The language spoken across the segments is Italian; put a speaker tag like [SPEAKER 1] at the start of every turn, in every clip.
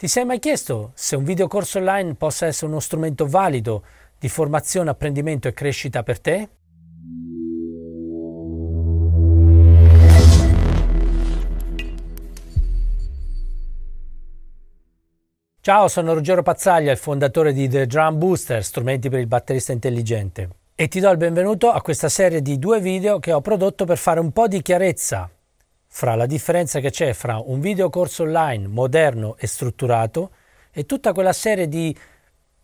[SPEAKER 1] Ti sei mai chiesto se un videocorso online possa essere uno strumento valido di formazione, apprendimento e crescita per te? Ciao, sono Ruggero Pazzaglia, il fondatore di The Drum Booster, strumenti per il batterista intelligente. E ti do il benvenuto a questa serie di due video che ho prodotto per fare un po' di chiarezza fra la differenza che c'è fra un videocorso online moderno e strutturato e tutta quella serie di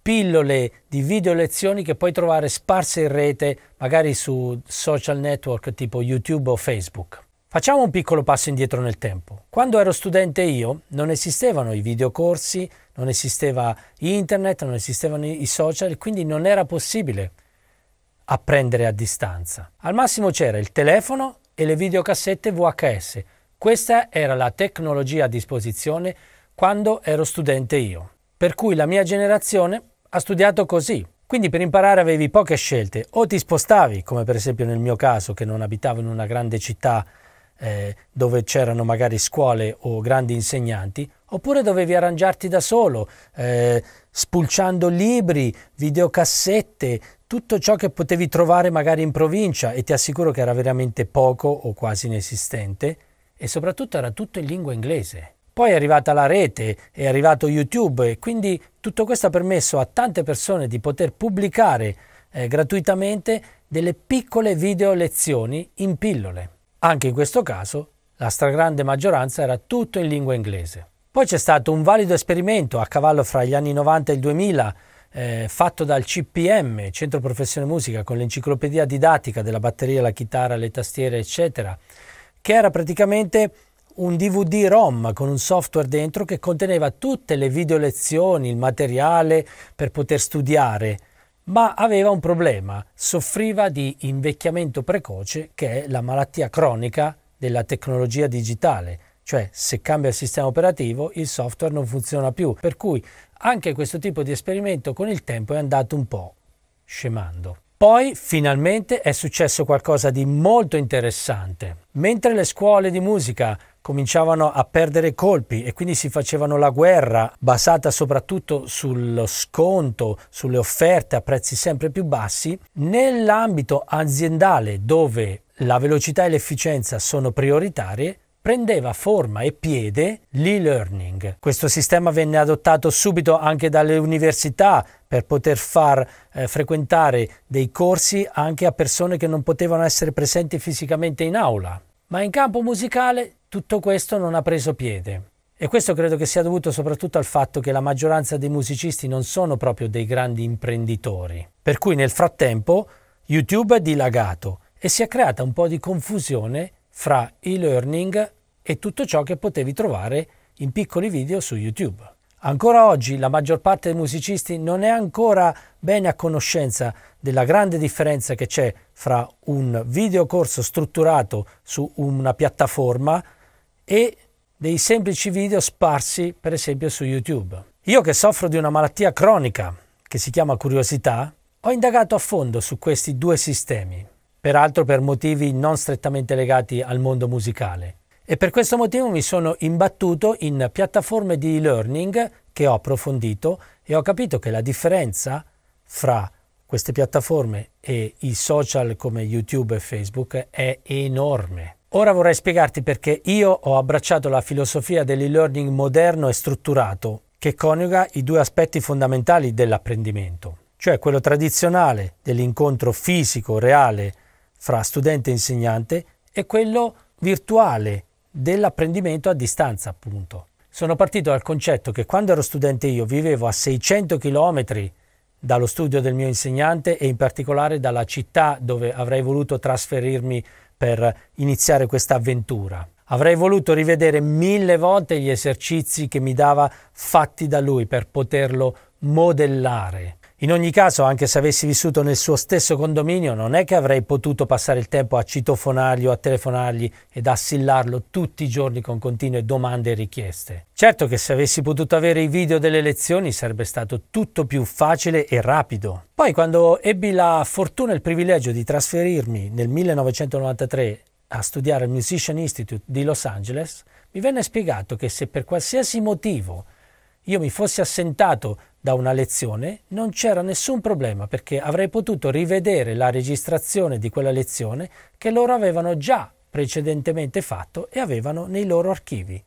[SPEAKER 1] pillole di video lezioni che puoi trovare sparse in rete, magari su social network tipo YouTube o Facebook. Facciamo un piccolo passo indietro nel tempo. Quando ero studente io non esistevano i videocorsi, non esisteva internet, non esistevano i social, quindi non era possibile apprendere a distanza. Al massimo c'era il telefono e le videocassette VHS. Questa era la tecnologia a disposizione quando ero studente io. Per cui la mia generazione ha studiato così. Quindi per imparare avevi poche scelte, o ti spostavi, come per esempio nel mio caso che non abitavo in una grande città eh, dove c'erano magari scuole o grandi insegnanti, oppure dovevi arrangiarti da solo, eh, spulciando libri, videocassette, tutto ciò che potevi trovare magari in provincia e ti assicuro che era veramente poco o quasi inesistente e soprattutto era tutto in lingua inglese. Poi è arrivata la rete, è arrivato YouTube e quindi tutto questo ha permesso a tante persone di poter pubblicare eh, gratuitamente delle piccole video lezioni in pillole. Anche in questo caso la stragrande maggioranza era tutto in lingua inglese. Poi c'è stato un valido esperimento a cavallo fra gli anni 90 e il 2000 eh, fatto dal CPM, Centro Professione Musica, con l'enciclopedia didattica della batteria, la chitarra, le tastiere, eccetera, che era praticamente un DVD-ROM con un software dentro che conteneva tutte le video lezioni, il materiale per poter studiare, ma aveva un problema, soffriva di invecchiamento precoce che è la malattia cronica della tecnologia digitale, cioè se cambia il sistema operativo il software non funziona più, per cui anche questo tipo di esperimento con il tempo è andato un po' scemando. Poi finalmente è successo qualcosa di molto interessante. Mentre le scuole di musica cominciavano a perdere colpi e quindi si facevano la guerra basata soprattutto sullo sconto, sulle offerte a prezzi sempre più bassi, nell'ambito aziendale dove la velocità e l'efficienza sono prioritarie, prendeva forma e piede l'e-learning. Questo sistema venne adottato subito anche dalle università per poter far eh, frequentare dei corsi anche a persone che non potevano essere presenti fisicamente in aula. Ma in campo musicale tutto questo non ha preso piede. E questo credo che sia dovuto soprattutto al fatto che la maggioranza dei musicisti non sono proprio dei grandi imprenditori. Per cui nel frattempo YouTube è dilagato e si è creata un po' di confusione fra e-learning e tutto ciò che potevi trovare in piccoli video su YouTube. Ancora oggi la maggior parte dei musicisti non è ancora bene a conoscenza della grande differenza che c'è fra un videocorso strutturato su una piattaforma e dei semplici video sparsi per esempio su YouTube. Io che soffro di una malattia cronica che si chiama curiosità, ho indagato a fondo su questi due sistemi, peraltro per motivi non strettamente legati al mondo musicale. E per questo motivo mi sono imbattuto in piattaforme di e-learning che ho approfondito e ho capito che la differenza fra queste piattaforme e i social come YouTube e Facebook è enorme. Ora vorrei spiegarti perché io ho abbracciato la filosofia dell'e-learning moderno e strutturato che coniuga i due aspetti fondamentali dell'apprendimento, cioè quello tradizionale dell'incontro fisico, reale, fra studente e insegnante e quello virtuale dell'apprendimento a distanza, appunto. Sono partito dal concetto che quando ero studente io vivevo a 600 km dallo studio del mio insegnante e in particolare dalla città dove avrei voluto trasferirmi per iniziare questa avventura. Avrei voluto rivedere mille volte gli esercizi che mi dava fatti da lui per poterlo modellare. In ogni caso, anche se avessi vissuto nel suo stesso condominio, non è che avrei potuto passare il tempo a citofonargli o a telefonargli ed assillarlo tutti i giorni con continue domande e richieste. Certo che se avessi potuto avere i video delle lezioni sarebbe stato tutto più facile e rapido. Poi quando ebbi la fortuna e il privilegio di trasferirmi nel 1993 a studiare al Musician Institute di Los Angeles, mi venne spiegato che se per qualsiasi motivo io mi fossi assentato da una lezione, non c'era nessun problema perché avrei potuto rivedere la registrazione di quella lezione che loro avevano già precedentemente fatto e avevano nei loro archivi.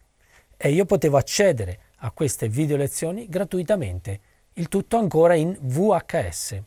[SPEAKER 1] E io potevo accedere a queste video lezioni gratuitamente, il tutto ancora in VHS.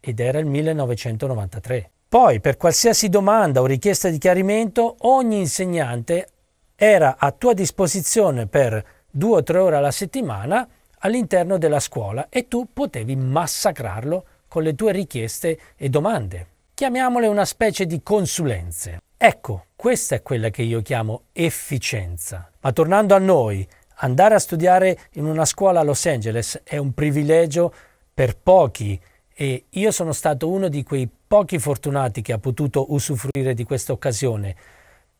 [SPEAKER 1] Ed era il 1993. Poi, per qualsiasi domanda o richiesta di chiarimento, ogni insegnante era a tua disposizione per due o tre ore alla settimana all'interno della scuola e tu potevi massacrarlo con le tue richieste e domande. Chiamiamole una specie di consulenze. Ecco, questa è quella che io chiamo efficienza. Ma tornando a noi, andare a studiare in una scuola a Los Angeles è un privilegio per pochi e io sono stato uno di quei pochi fortunati che ha potuto usufruire di questa occasione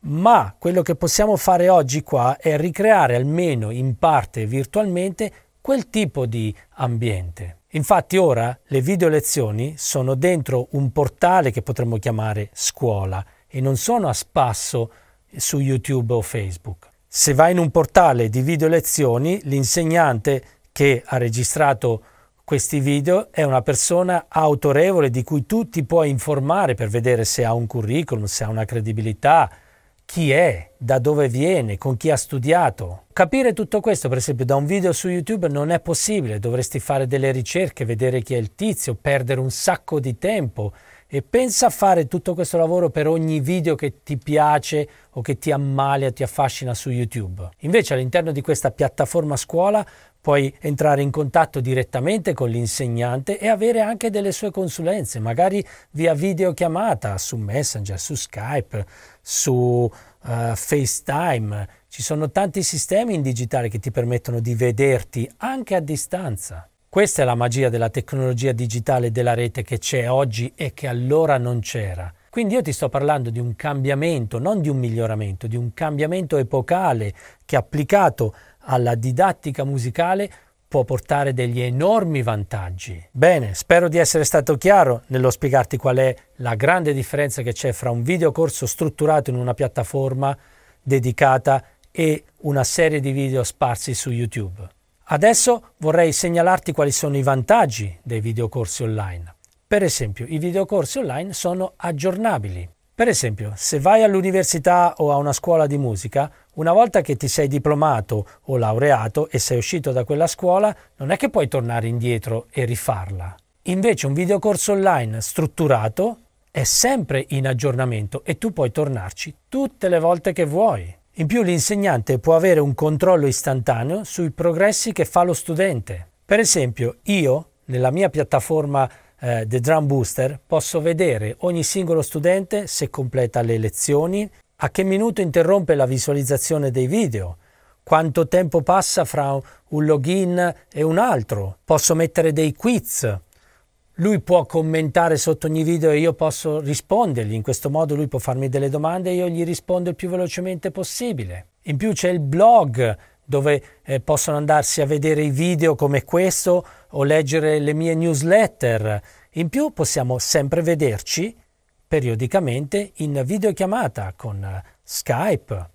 [SPEAKER 1] ma quello che possiamo fare oggi qua è ricreare almeno in parte virtualmente quel tipo di ambiente. Infatti ora le video lezioni sono dentro un portale che potremmo chiamare scuola e non sono a spasso su YouTube o Facebook. Se vai in un portale di video lezioni, l'insegnante che ha registrato questi video è una persona autorevole di cui tu ti puoi informare per vedere se ha un curriculum, se ha una credibilità, chi è, da dove viene, con chi ha studiato. Capire tutto questo, per esempio, da un video su YouTube non è possibile, dovresti fare delle ricerche, vedere chi è il tizio, perdere un sacco di tempo e pensa a fare tutto questo lavoro per ogni video che ti piace o che ti ammalia, ti affascina su YouTube. Invece all'interno di questa piattaforma scuola puoi entrare in contatto direttamente con l'insegnante e avere anche delle sue consulenze, magari via videochiamata su Messenger, su Skype, su uh, FaceTime. Ci sono tanti sistemi in digitale che ti permettono di vederti anche a distanza. Questa è la magia della tecnologia digitale della rete che c'è oggi e che allora non c'era. Quindi io ti sto parlando di un cambiamento, non di un miglioramento, di un cambiamento epocale che applicato alla didattica musicale può portare degli enormi vantaggi. Bene, spero di essere stato chiaro nello spiegarti qual è la grande differenza che c'è fra un videocorso strutturato in una piattaforma dedicata e una serie di video sparsi su YouTube. Adesso vorrei segnalarti quali sono i vantaggi dei videocorsi online. Per esempio, i videocorsi online sono aggiornabili. Per esempio, se vai all'università o a una scuola di musica, una volta che ti sei diplomato o laureato e sei uscito da quella scuola, non è che puoi tornare indietro e rifarla. Invece un videocorso online strutturato è sempre in aggiornamento e tu puoi tornarci tutte le volte che vuoi. In più l'insegnante può avere un controllo istantaneo sui progressi che fa lo studente. Per esempio, io, nella mia piattaforma eh, The Drum Booster posso vedere ogni singolo studente se completa le lezioni, a che minuto interrompe la visualizzazione dei video, quanto tempo passa fra un login e un altro, posso mettere dei quiz. Lui può commentare sotto ogni video e io posso rispondergli, in questo modo lui può farmi delle domande e io gli rispondo il più velocemente possibile. In più c'è il blog dove eh, possono andarsi a vedere i video come questo o leggere le mie newsletter. In più possiamo sempre vederci periodicamente in videochiamata con eh, Skype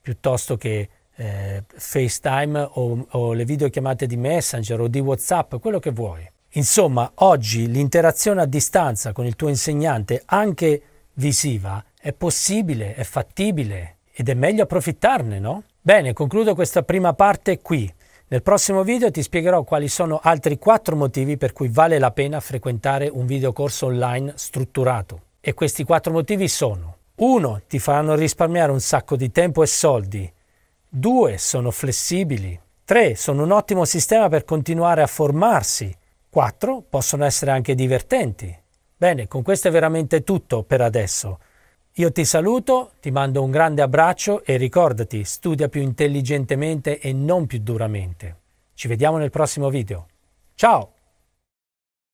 [SPEAKER 1] piuttosto che eh, FaceTime o, o le videochiamate di Messenger o di WhatsApp, quello che vuoi. Insomma, oggi l'interazione a distanza con il tuo insegnante, anche visiva, è possibile, è fattibile ed è meglio approfittarne, no? Bene, concludo questa prima parte qui. Nel prossimo video ti spiegherò quali sono altri 4 motivi per cui vale la pena frequentare un videocorso online strutturato. E questi 4 motivi sono 1. Ti faranno risparmiare un sacco di tempo e soldi. 2. Sono flessibili. 3. Sono un ottimo sistema per continuare a formarsi. 4. Possono essere anche divertenti. Bene, con questo è veramente tutto per adesso. Io ti saluto, ti mando un grande abbraccio e ricordati, studia più intelligentemente e non più duramente. Ci vediamo nel prossimo video. Ciao!